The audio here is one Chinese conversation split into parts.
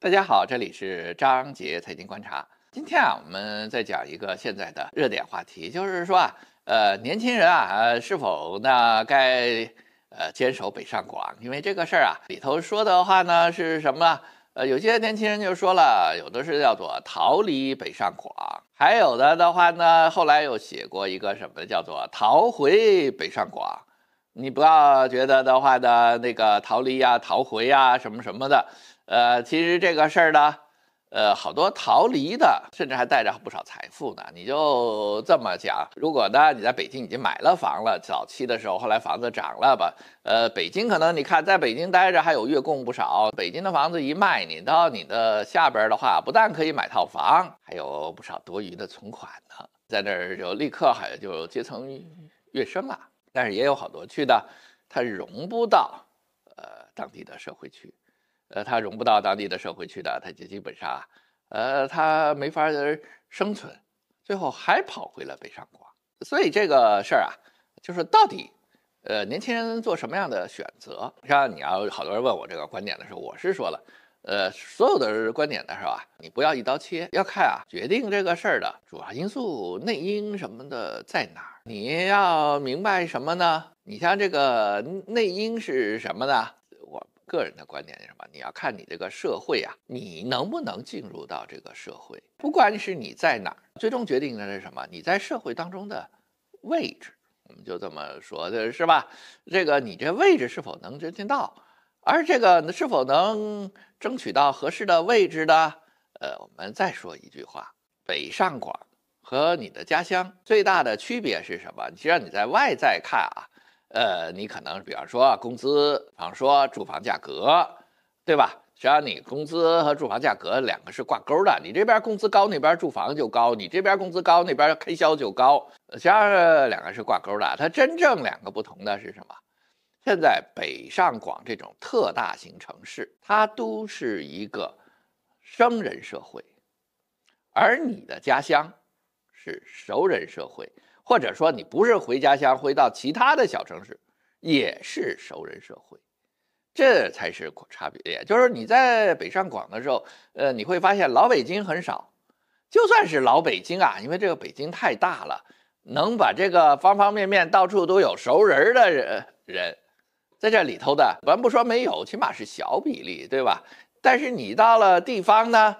大家好，这里是张杰财经观察。今天啊，我们再讲一个现在的热点话题，就是说啊，呃，年轻人啊，是否那该呃坚守北上广？因为这个事儿啊，里头说的话呢是什么？呃，有些年轻人就说了，有的是叫做逃离北上广，还有的的话呢，后来又写过一个什么叫做逃回北上广。你不要觉得的话呢，那个逃离啊、逃回啊什么什么的。呃，其实这个事儿呢，呃，好多逃离的，甚至还带着不少财富呢。你就这么讲，如果呢，你在北京已经买了房了，早期的时候，后来房子涨了吧？呃，北京可能你看，在北京待着还有月供不少，北京的房子一卖，你到你的下边的话，不但可以买套房，还有不少多余的存款呢，在那儿就立刻好像就阶层跃升了。但是也有好多去的，他融不到呃当地的社会去。呃，他融不到当地的社会去的，他就基本上，呃，他没法儿生存，最后还跑回了北上广。所以这个事儿啊，就是到底，呃，年轻人做什么样的选择？像你要好多人问我这个观点的时候，我是说了，呃，所有的观点的时候啊，你不要一刀切，要看啊，决定这个事儿的主要因素、内因什么的在哪儿。你要明白什么呢？你像这个内因是什么呢？个人的观点是什么？你要看你这个社会啊，你能不能进入到这个社会？不管是你在哪儿，最终决定的是什么？你在社会当中的位置，我们就这么说的是吧？这个你这位置是否能争取到？而这个是否能争取到合适的位置呢？呃，我们再说一句话：北上广和你的家乡最大的区别是什么？其实你在外在看啊。呃，你可能比方说工资，比方说住房价格，对吧？只要你工资和住房价格两个是挂钩的，你这边工资高，那边住房就高；你这边工资高，那边开销就高。实际两个是挂钩的。它真正两个不同的是什么？现在北上广这种特大型城市，它都是一个生人社会，而你的家乡是熟人社会。或者说你不是回家乡，回到其他的小城市，也是熟人社会，这才是差别。就是你在北上广的时候，呃，你会发现老北京很少，就算是老北京啊，因为这个北京太大了，能把这个方方面面到处都有熟人的人人，在这里头的，咱不说没有，起码是小比例，对吧？但是你到了地方呢，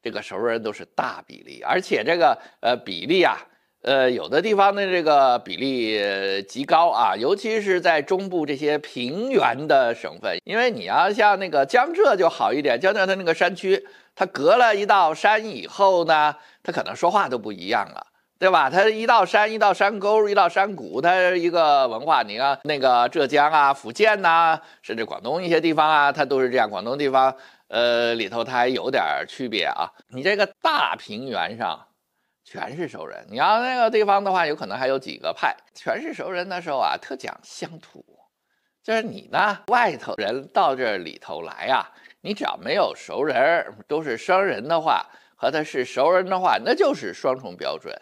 这个熟人都是大比例，而且这个呃比例啊。呃，有的地方的这个比例极高啊，尤其是在中部这些平原的省份，因为你要像那个江浙就好一点，江浙它那个山区，它隔了一道山以后呢，它可能说话都不一样了，对吧？它一道山，一道山沟，一道山谷，它一个文化。你看那个浙江啊、福建呐，甚至广东一些地方啊，它都是这样。广东地方，呃，里头它还有点区别啊。你这个大平原上。全是熟人，你要那个地方的话，有可能还有几个派。全是熟人的时候啊，特讲乡土，就是你呢，外头人到这里头来啊，你只要没有熟人，都是生人的话，和他是熟人的话，那就是双重标准。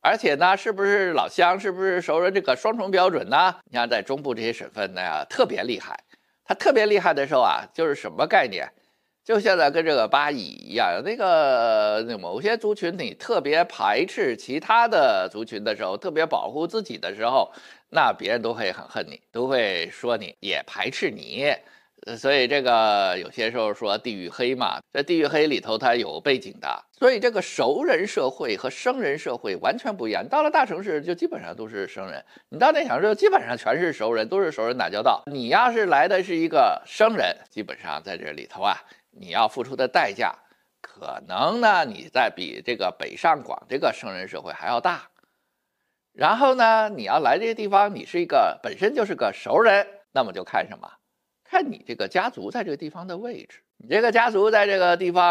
而且呢，是不是老乡，是不是熟人，这个双重标准呢？你看在中部这些省份呢，特别厉害。他特别厉害的时候啊，就是什么概念？就现在跟这个巴以一样，那个某些族群你特别排斥其他的族群的时候，特别保护自己的时候，那别人都会很恨你，都会说你也排斥你。所以这个有些时候说地域黑嘛，在地域黑里头它有背景的。所以这个熟人社会和生人社会完全不一样。到了大城市就基本上都是生人，你到那想说基本上全是熟人，都是熟人打交道。你要是来的是一个生人，基本上在这里头啊。你要付出的代价，可能呢，你在比这个北上广这个生人社会还要大。然后呢，你要来这个地方，你是一个本身就是个熟人，那么就看什么？看你这个家族在这个地方的位置。你这个家族在这个地方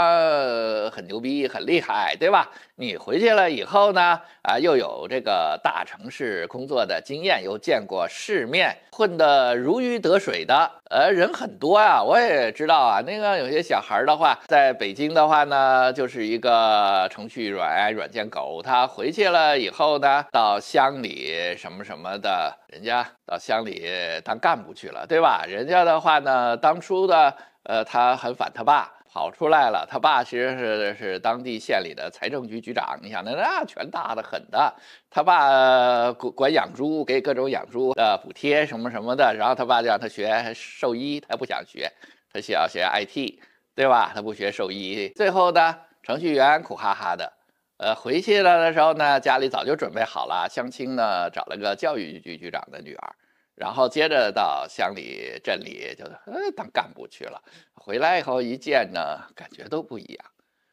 很牛逼、很厉害，对吧？你回去了以后呢，啊，又有这个大城市工作的经验，又见过世面，混得如鱼得水的，呃，人很多啊。我也知道啊，那个有些小孩的话，在北京的话呢，就是一个程序软软件狗，他回去了以后呢，到乡里什么什么的，人家到乡里当干部去了，对吧？人家的话呢，当初的。呃，他很反他爸，跑出来了。他爸其实是是当地县里的财政局局长，你想那那权大的很的。他爸管管养猪，给各种养猪的补贴什么什么的。然后他爸就让他学兽医，他不想学，他想要学 IT，对吧？他不学兽医，最后呢，程序员苦哈哈的。呃，回去了的时候呢，家里早就准备好了，相亲呢找了个教育局局长的女儿。然后接着到乡里、镇里，就呃当干部去了。回来以后一见呢，感觉都不一样。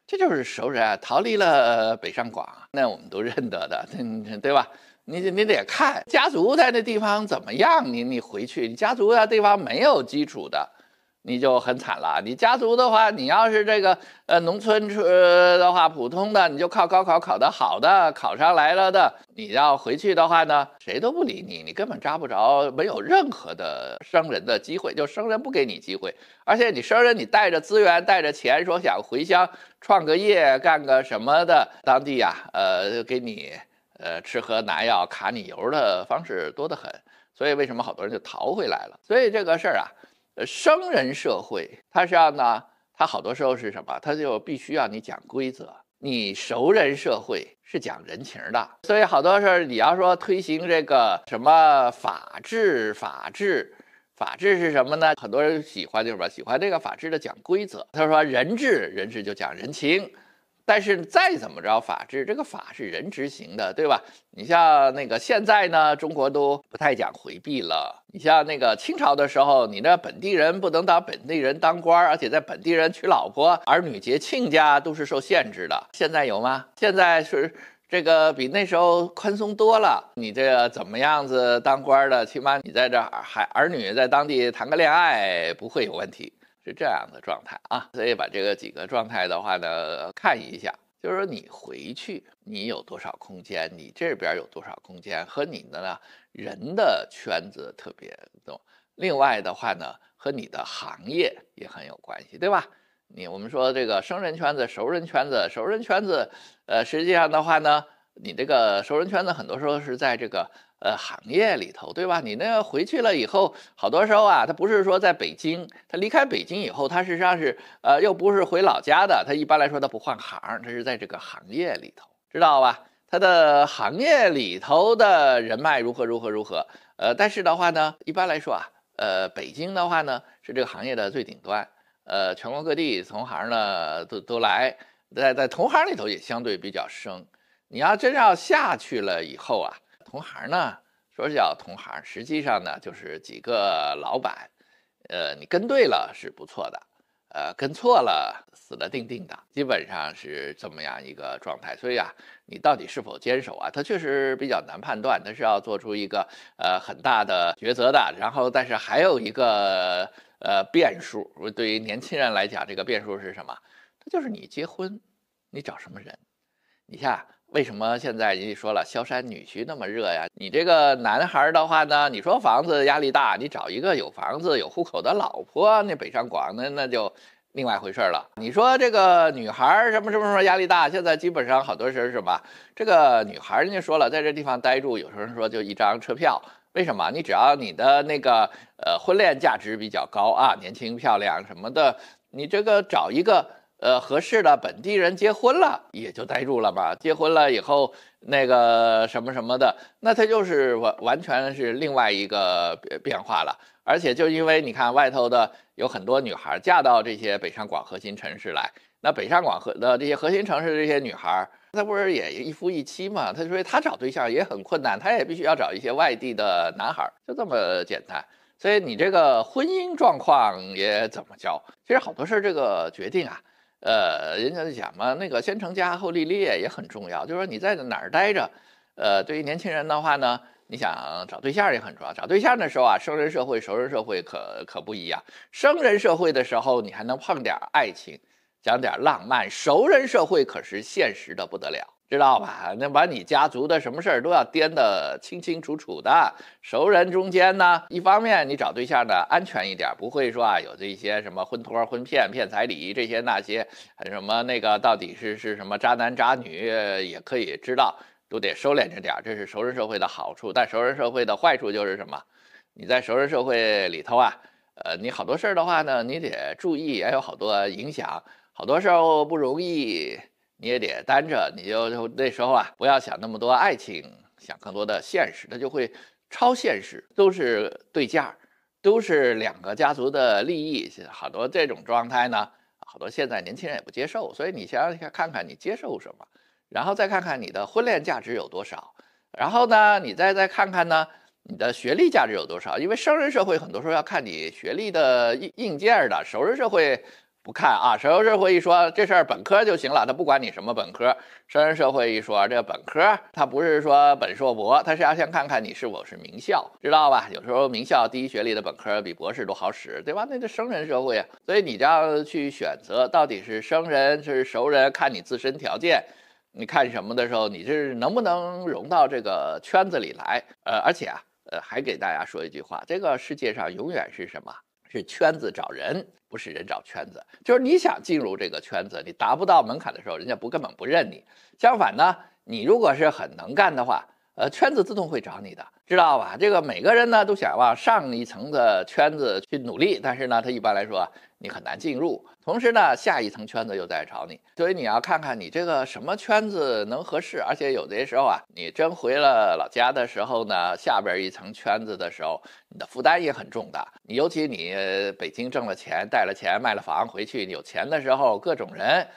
这就是熟人逃离了北上广，那我们都认得的，对吧？你你得看家族在那地方怎么样。你你回去，你家族的地方没有基础的。你就很惨了。你家族的话，你要是这个呃农村出的话，普通的，你就靠高考考得好的考上来了的，你要回去的话呢，谁都不理你，你根本扎不着，没有任何的生人的机会，就生人不给你机会。而且你生人，你带着资源、带着钱，说想回乡创个业、干个什么的，当地呀，呃，给你呃吃喝拿药、卡你油的方式多得很。所以为什么好多人就逃回来了？所以这个事儿啊。生人社会，它实际上呢，它好多时候是什么？它就必须要你讲规则。你熟人社会是讲人情的，所以好多时候你要说推行这个什么法治，法治，法治是什么呢？很多人喜欢就是吧，喜欢这个法治的讲规则，他说人治，人治就讲人情。但是再怎么着，法治这个法是人执行的，对吧？你像那个现在呢，中国都不太讲回避了。你像那个清朝的时候，你那本地人不能当本地人当官，而且在本地人娶老婆、儿女结亲家都是受限制的。现在有吗？现在是这个比那时候宽松多了。你这怎么样子当官的，起码你在这儿还儿女在当地谈个恋爱不会有问题。是这样的状态啊，所以把这个几个状态的话呢，看一下，就是说你回去你有多少空间，你这边有多少空间，和你的呢人的圈子特别多。另外的话呢，和你的行业也很有关系，对吧？你我们说这个生人圈子、熟人圈子，熟人圈子，呃，实际上的话呢，你这个熟人圈子很多时候是在这个。呃，行业里头，对吧？你那个回去了以后，好多时候啊，他不是说在北京，他离开北京以后，他实际上是呃，又不是回老家的，他一般来说他不换行，他是在这个行业里头，知道吧？他的行业里头的人脉如何如何如何。呃，但是的话呢，一般来说啊，呃，北京的话呢，是这个行业的最顶端，呃，全国各地同行呢都都来，在在同行里头也相对比较生。你要真要下去了以后啊。同行呢，说是叫同行，实际上呢就是几个老板，呃，你跟对了是不错的，呃，跟错了死的定定的，基本上是这么样一个状态。所以啊，你到底是否坚守啊，它确实比较难判断，它是要做出一个呃很大的抉择的。然后，但是还有一个呃变数，对于年轻人来讲，这个变数是什么？它就是你结婚，你找什么人？你像。为什么现在人家说了萧山女婿那么热呀？你这个男孩的话呢？你说房子压力大，你找一个有房子、有户口的老婆，那北上广那那就另外回事了。你说这个女孩什么什么什么压力大？现在基本上好多时候是吧？这个女孩人家说了，在这地方待住，有时候说就一张车票。为什么？你只要你的那个呃婚恋价值比较高啊，年轻漂亮什么的，你这个找一个。呃，合适的本地人结婚了，也就呆住了嘛。结婚了以后，那个什么什么的，那他就是完完全是另外一个变化了。而且就因为你看外头的有很多女孩嫁到这些北上广核心城市来，那北上广和的这些核心城市这些女孩，她不是也一夫一妻嘛？她说她找对象也很困难，她也必须要找一些外地的男孩，就这么简单。所以你这个婚姻状况也怎么教？其实好多事这个决定啊。呃，人家就讲嘛，那个先成家后立业也很重要。就是说你在哪儿待着，呃，对于年轻人的话呢，你想找对象也很重要。找对象的时候啊，生人社会、熟人社会可可不一样。生人社会的时候，你还能碰点爱情，讲点浪漫；熟人社会可是现实的不得了。知道吧？那把你家族的什么事儿都要颠得清清楚楚的。熟人中间呢，一方面你找对象呢安全一点，不会说啊有这些什么婚托、婚骗、骗彩礼这些那些，什么那个到底是是什么渣男渣女也可以知道，都得收敛着点儿。这是熟人社会的好处，但熟人社会的坏处就是什么？你在熟人社会里头啊，呃，你好多事儿的话呢，你得注意，也有好多影响，好多时候不容易。你也得单着，你就那时候啊，不要想那么多爱情，想更多的现实，它就会超现实，都是对价，都是两个家族的利益，好多这种状态呢，好多现在年轻人也不接受，所以你想想看看你接受什么，然后再看看你的婚恋价值有多少，然后呢，你再再看看呢，你的学历价值有多少，因为生人社会很多时候要看你学历的硬硬件的，熟人社会。不看啊，熟人社会一说这事儿本科就行了，他不管你什么本科。生人社会一说这本科，他不是说本硕博，他是要先看看你是否是名校，知道吧？有时候名校第一学历的本科比博士都好使，对吧？那就生人社会啊，所以你这样去选择到底是生人是熟人，看你自身条件，你看什么的时候，你是能不能融到这个圈子里来？呃，而且啊，呃，还给大家说一句话，这个世界上永远是什么？是圈子找人，不是人找圈子。就是你想进入这个圈子，你达不到门槛的时候，人家不根本不认你。相反呢，你如果是很能干的话，呃，圈子自动会找你的。知道吧？这个每个人呢都想往上一层的圈子去努力，但是呢，他一般来说你很难进入。同时呢，下一层圈子又在找你，所以你要看看你这个什么圈子能合适。而且有些时候啊，你真回了老家的时候呢，下边一层圈子的时候，你的负担也很重的。你尤其你北京挣了钱，带了钱，卖了房回去有钱的时候，各种人，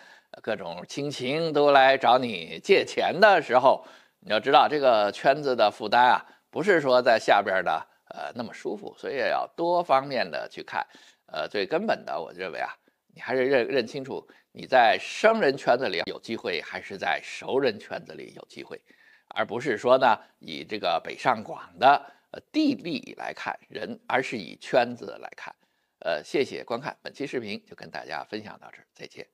各种亲情都来找你借钱的时候，你要知道这个圈子的负担啊。不是说在下边呢，呃，那么舒服，所以要多方面的去看，呃，最根本的，我认为啊，你还是认认清楚你在生人圈子里有机会，还是在熟人圈子里有机会，而不是说呢，以这个北上广的呃地利来看人，而是以圈子来看，呃，谢谢观看本期视频，就跟大家分享到这儿，再见。